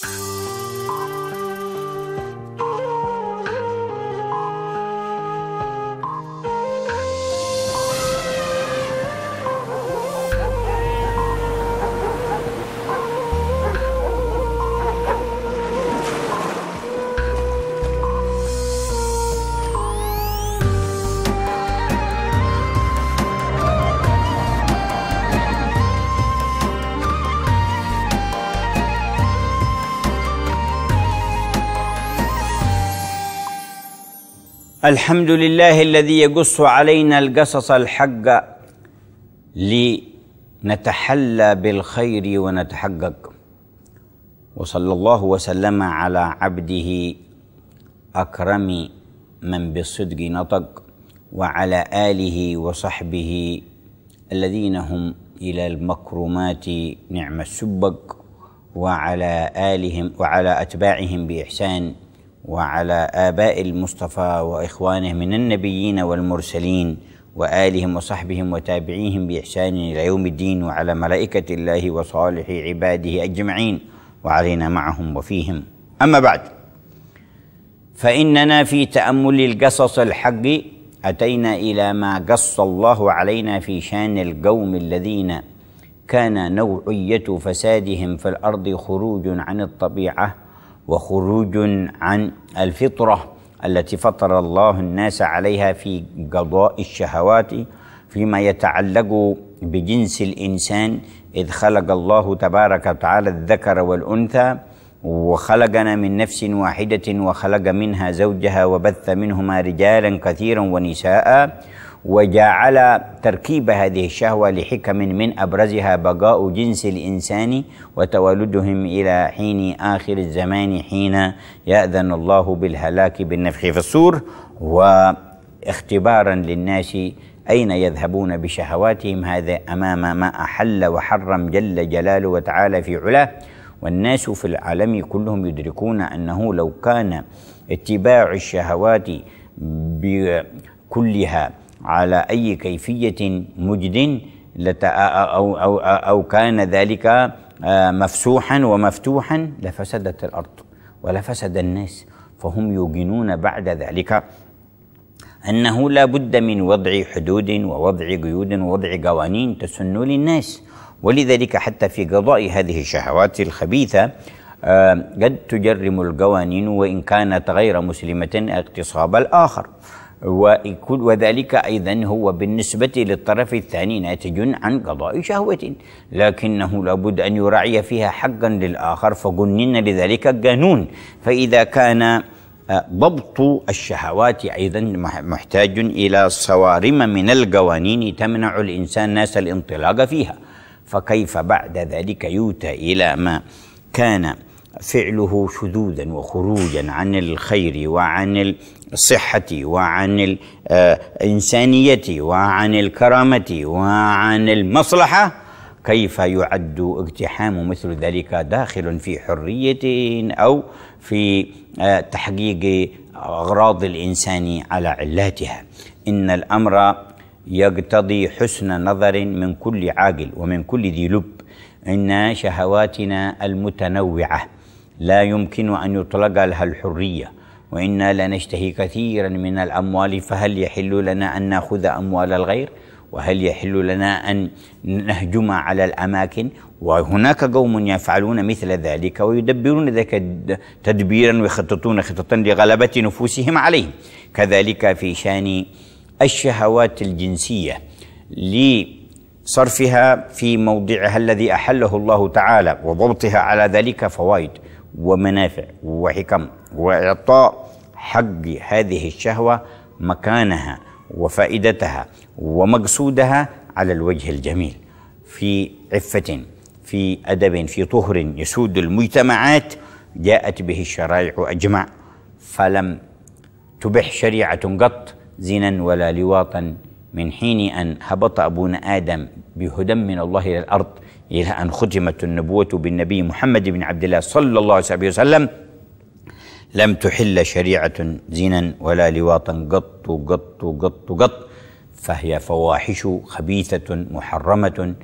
Bye. الحمد لله الذي يقص علينا القصص الحق لنتحلى بالخير ونتحقق وصلى الله وسلم على عبده أكرم من بالصدق نطق وعلى آله وصحبه الذين هم إلى المكرمات نعم السبق وعلى آلهم وعلى أتباعهم بإحسان وعلى آباء المصطفى وإخوانه من النبيين والمرسلين وآلهم وصحبهم وتابعيهم بإحسان إلى يوم الدين وعلى ملائكة الله وصالح عباده أجمعين وعلينا معهم وفيهم أما بعد فإننا في تأمل القصص الحق أتينا إلى ما قص الله علينا في شان القوم الذين كان نوعية فسادهم في الأرض خروج عن الطبيعة وخروج عن الفطرة التي فطر الله الناس عليها في قضاء الشهوات فيما يتعلق بجنس الإنسان إذ خلق الله تبارك وتعالى الذكر والأنثى وخلقنا من نفس واحدة وخلق منها زوجها وبث منهما رجالا كثيرا ونساء وجعل تركيب هذه الشهوة لحكم من أبرزها بقاء جنس الإنسان وتوالدهم إلى حين آخر الزمان حين يأذن الله بالهلاك بالنفخ في الصور واختبارا للناس أين يذهبون بشهواتهم هذا أمام ما أحل وحرم جل جلاله وتعالى في علاه والناس في العالم كلهم يدركون أنه لو كان اتباع الشهوات بكلها على أي كيفية مجد أو, أو, أو كان ذلك آه، مفسوحا ومفتوحا لفسدت الأرض ولفسد الناس فهم يوقنون بعد ذلك أنه لا بد من وضع حدود ووضع قيود ووضع قوانين تسن للناس ولذلك حتى في قضاء هذه الشهوات الخبيثة آه، قد تجرم القوانين وإن كانت غير مسلمة اغتصاب الآخر وذلك أيضا هو بالنسبة للطرف الثاني ناتج عن قضاء شهوة لكنه لابد أن يراعي فيها حقا للآخر فقنن لذلك قانون فإذا كان آه، ضبط الشهوات أيضا محتاج إلى صوارم من القوانين تمنع الإنسان ناس الانطلاق فيها فكيف بعد ذلك يؤتى إلى ما كان فعله شذوذا وخروجا عن الخير وعن الصحة وعن الإنسانية آه، وعن الكرامة وعن المصلحة كيف يعد اقتحام مثل ذلك داخل في حرية أو في آه، تحقيق أغراض الإنسان على علاتها إن الأمر يقتضي حسن نظر من كل عاقل ومن كل ذي لب إن شهواتنا المتنوعة لا يمكن أن يطلق لها الحرية وإنا لنشتهي كثيرا من الأموال فهل يحل لنا أن نأخذ أموال الغير وهل يحل لنا أن نهجم على الأماكن وهناك قوم يفعلون مثل ذلك ويدبرون ذلك تدبيرا ويخططون خططا لغلبة نفوسهم عليهم كذلك في شان الشهوات الجنسية لصرفها في موضعها الذي أحله الله تعالى وضبطها على ذلك فوائد ومنافع وحكم وإعطاء حق هذه الشهوة مكانها وفائدتها ومقصودها على الوجه الجميل في عفة في أدب في طهر يسود المجتمعات جاءت به الشرائع أجمع فلم تبح شريعة قط زنا ولا لواطا من حين أن هبط أبونا آدم بهدى من الله إلى الأرض إلى أن ختمت النبوة بالنبي محمد بن عبد الله صلى الله عليه وسلم لم تحل شريعة زنا ولا لواطا قط قط قط قط فهي فواحش خبيثة محرمة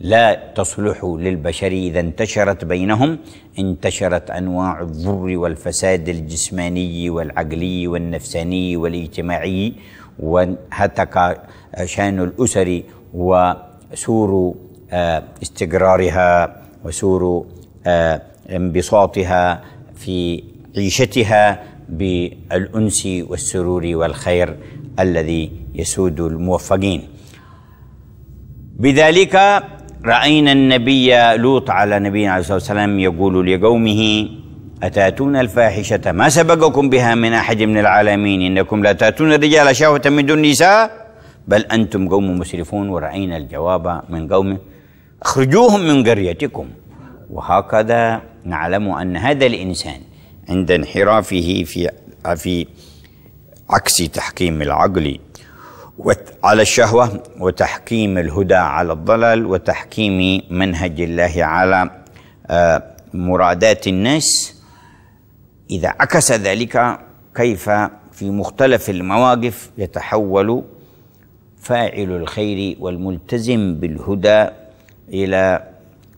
لا تصلح للبشر إذا انتشرت بينهم انتشرت أنواع الضر والفساد الجسماني والعقلي والنفساني والاجتماعي وهتك شان الأسر وسور آه، استقرارها وسور آه، انبساطها في عيشتها بالأنس والسرور والخير الذي يسود الموفقين بذلك رأينا النبي لوط على نبينا عليه الصلاة والسلام يقول لقومه أتأتون الفاحشة ما سبقكم بها من أحد من العالمين إنكم لا تأتون الرجال شهوة من دون النساء بل أنتم قوم مسرفون ورأينا الجواب من قومه اخرجوهم من قريتكم وهكذا نعلم أن هذا الإنسان عند انحرافه في في عكس تحكيم العقل على الشهوة وتحكيم الهدى على الضلال وتحكيم منهج الله على آه، مرادات الناس إذا عكس ذلك كيف في مختلف المواقف يتحول فاعل الخير والملتزم بالهدى إلى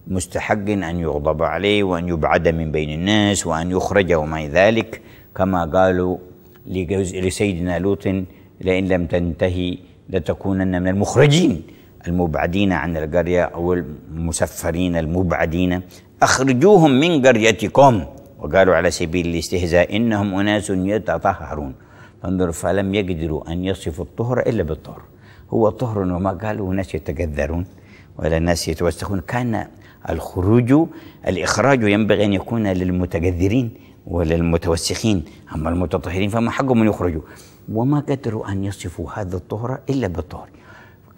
مستحق أن يغضب عليه وأن يبعد من بين الناس وأن يخرج وما ذلك كما قالوا لسيدنا لوط لئن لم تنتهي لتكونن من المخرجين المبعدين عن القرية أو المسفرين المبعدين أخرجوهم من قريتكم وقالوا على سبيل الاستهزاء إنهم أناس يتطهرون فانظر فلم يقدروا أن يصفوا الطهر إلا بالطهر هو طهر وما قالوا ناس يتجذرون ولا الناس يتوسخون كان الخروج الإخراج ينبغي أن يكون للمتجذرين وللمتوسخين أما المتطهرين فما حقهم أن يخرجوا وما قدروا أن يصفوا هذا الطهر إلا بالطهر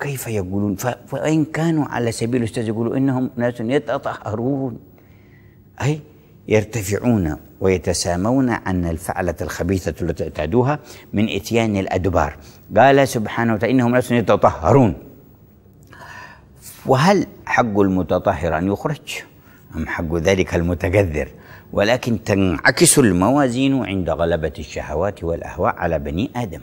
كيف يقولون فإن كانوا على سبيل الأستاذ يقولوا إنهم ناس يتطهرون أي يرتفعون ويتسامون عن الفعلة الخبيثة التي اعتادوها من إتيان الأدبار قال سبحانه وتعالى إنهم ناس يتطهرون وهل حق المتطهر أن يخرج أم حق ذلك المتجذر ولكن تنعكس الموازين عند غلبة الشهوات والأهواء على بني آدم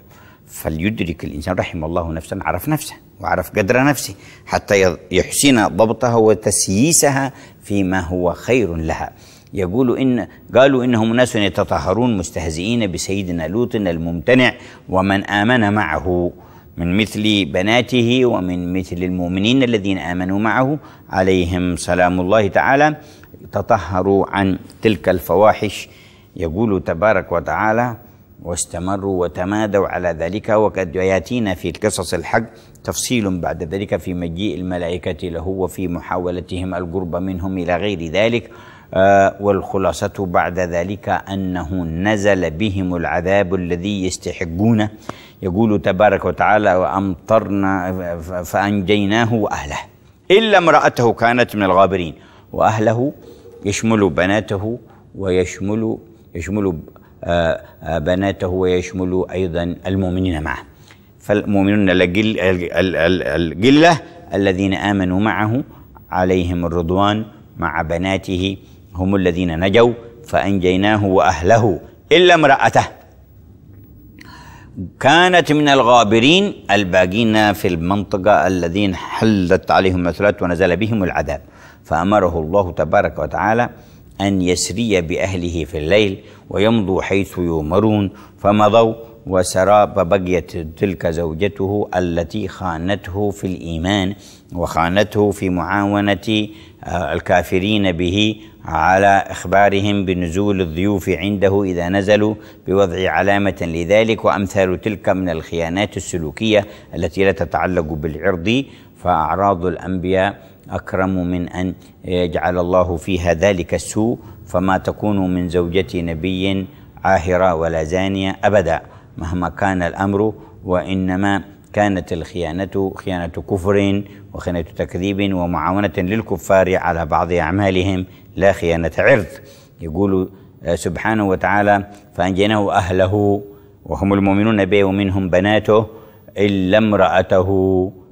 فليدرك الإنسان رحم الله نفسا عرف نفسه وعرف قدر نفسه حتى يحسن ضبطها وتسييسها فيما هو خير لها يقول إن قالوا إنهم ناس يتطهرون مستهزئين بسيدنا لوط الممتنع ومن آمن معه من مثل بناته ومن مثل المؤمنين الذين امنوا معه عليهم سلام الله تعالى تطهروا عن تلك الفواحش يقول تبارك وتعالى واستمروا وتمادوا على ذلك وقد ياتينا في القصص الحق تفصيل بعد ذلك في مجيء الملائكة له وفي محاولتهم القرب منهم إلى غير ذلك آه، والخلاصة بعد ذلك أنه نزل بهم العذاب الذي يستحقونه يقول تبارك وتعالى وأمطرنا فأنجيناه وأهله إلا امرأته كانت من الغابرين وأهله يشمل بناته ويشمل يشمل آه، بناته ويشمل أيضا المؤمنين معه فالمؤمنون القلة الذين آمنوا معه عليهم الرضوان مع بناته هم الذين نجوا فأنجيناه وأهله إلا امرأته كانت من الغابرين الباقين في المنطقة الذين حلت عليهم مثلات ونزل بهم العذاب فأمره الله تبارك وتعالى أن يسري بأهله في الليل ويمضوا حيث يؤمرون فمضوا وسرى فبقيت تلك زوجته التي خانته في الإيمان وخانته في معاونة آه، الكافرين به على إخبارهم بنزول الضيوف عنده إذا نزلوا بوضع علامة لذلك وأمثال تلك من الخيانات السلوكية التي لا تتعلق بالعرض فأعراض الأنبياء أكرم من أن يجعل الله فيها ذلك السوء فما تكون من زوجة نبي عاهرة ولا زانية أبدا مهما كان الأمر وإنما كانت الخيانة خيانة كفر وخيانة تكذيب ومعاونة للكفار على بعض أعمالهم لا خيانة عرض يقول آه، سبحانه وتعالى فأنجيناه أهله وهم المؤمنون به ومنهم بناته إلا امرأته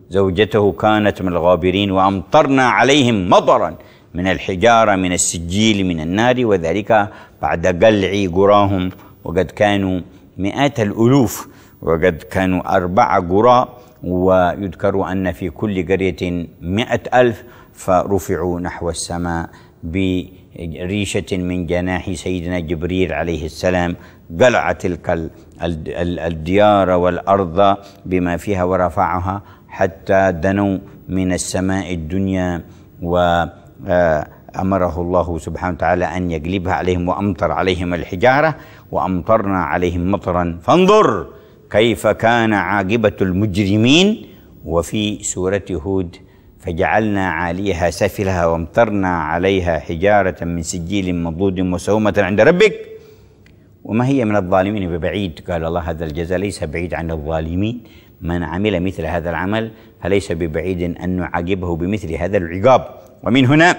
زوجته كانت من الغابرين وأمطرنا عليهم مطرا من الحجارة من السجيل من النار وذلك بعد قلع قراهم وقد كانوا مئات الألوف وقد كانوا أربعة قراء ويذكر أن في كل قرية مئة ألف فرفعوا نحو السماء بريشة من جناح سيدنا جبريل عليه السلام قلع تلك الديار والأرض بما فيها ورفعها حتى دنوا من السماء الدنيا و آه، أمره الله سبحانه وتعالى أن يقلبها عليهم وأمطر عليهم الحجارة وأمطرنا عليهم مطرا فانظر كيف كان عاقبة المجرمين وفي سورة هود فجعلنا عاليها سفلها وامطرنا عليها حجارة من سجيل مضود مسومة عند ربك وما هي من الظالمين ببعيد قال الله هذا الجزاء ليس بعيد عن الظالمين من عمل مثل هذا العمل فليس ببعيد أن نعاقبه بمثل هذا العقاب ومن هنا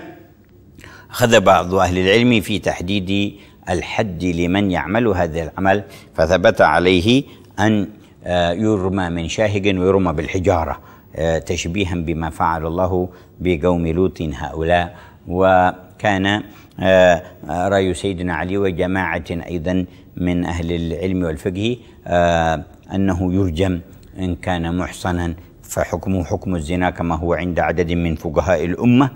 أخذ بعض أهل العلم في تحديد الحد لمن يعمل هذا العمل فثبت عليه أن آه، يرمى من شاهق ويرمى بالحجارة آه، تشبيها بما فعل الله بقوم لوط هؤلاء وكان آه، رأي سيدنا علي وجماعة أيضا من أهل العلم والفقه آه، أنه يرجم إن كان محصنا فحكمه حكم الزنا كما هو عند عدد من فقهاء الأمة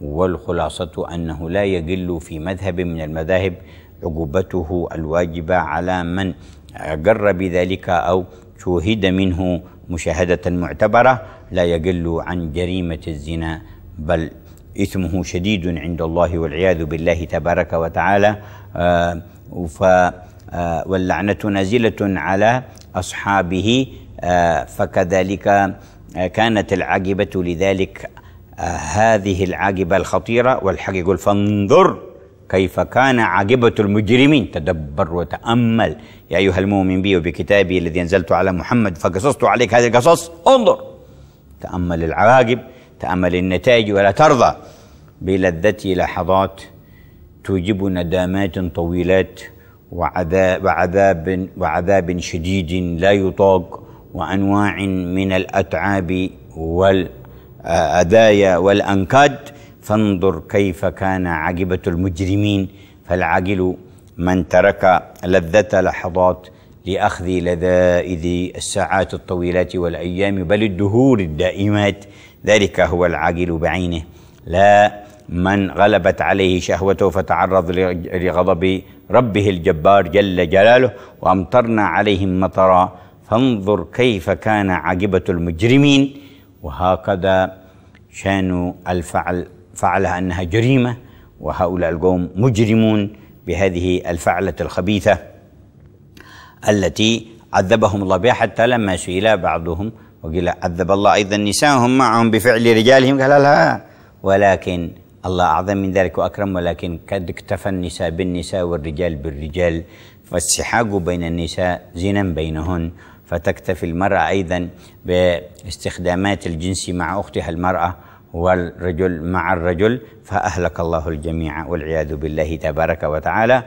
والخلاصة أنه لا يقل في مذهب من المذاهب عقوبته الواجبة على من أقر بذلك أو شوهد منه مشاهدة معتبرة لا يقل عن جريمة الزنا بل إثمه شديد عند الله والعياذ بالله تبارك وتعالى آه، ف آه، واللعنة نازلة على أصحابه آه، فكذلك كانت العاقبة لذلك هذه العاقبة الخطيرة والحقيقة فانظر كيف كان عاقبة المجرمين تدبر وتأمل يا أيها المؤمن بي وبكتابي الذي أنزلت على محمد فقصصت عليك هذه القصص انظر تأمل العواقب تأمل النتائج ولا ترضى بلذة لحظات توجب ندامات طويلات وعذاب, وعذاب, وعذاب شديد لا يطاق وأنواع من الأتعاب والأذايا والأنكاد فانظر كيف كان عاقبة المجرمين فالعاقل من ترك لذة لحظات لأخذ لذائذ الساعات الطويلات والأيام بل الدهور الدائمات ذلك هو العاقل بعينه لا من غلبت عليه شهوته فتعرض لغضب ربه الجبار جل جلاله وأمطرنا عليهم مطرا فانظر كيف كان عاقبة المجرمين وهكذا شان الفعل فعلها أنها جريمة وهؤلاء القوم مجرمون بهذه الفعلة الخبيثة التي عذبهم الله بها حتى لما سئل بعضهم وقيل عذب الله أيضا نساءهم معهم بفعل رجالهم قال لا ولكن الله أعظم من ذلك وأكرم ولكن قد اكتفى النساء بالنساء والرجال بالرجال فالسحاق بين النساء زنا بينهن فتكتفي المرأة أيضا باستخدامات الجنس مع أختها المرأة والرجل مع الرجل فأهلك الله الجميع والعياذ بالله تبارك وتعالى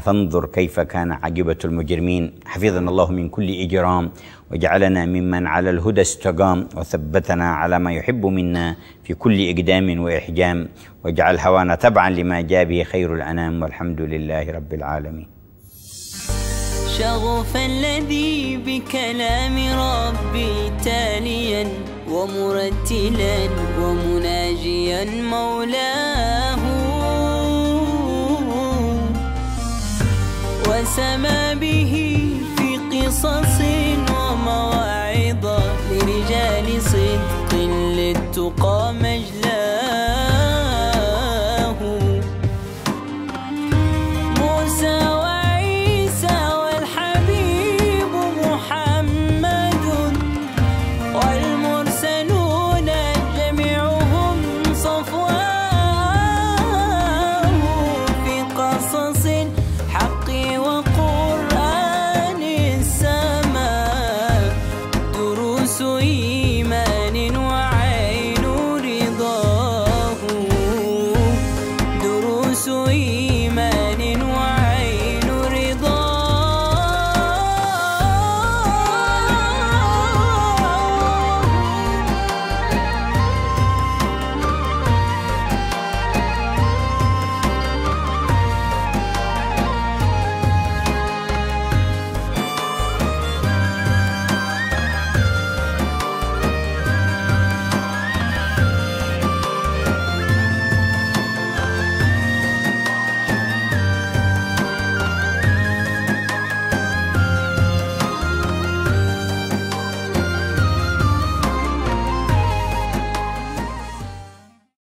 فانظر كيف كان عجبة المجرمين حفظنا الله من كل إجرام وجعلنا ممن على الهدى استقام وثبتنا على ما يحب منا في كل إقدام وإحجام واجعل هوانا تبعا لما جاء به خير الأنام والحمد لله رب العالمين شغف الذي بكلام ربي تاليا ومرتلا ومناجيا مولاه وسما به في قصصه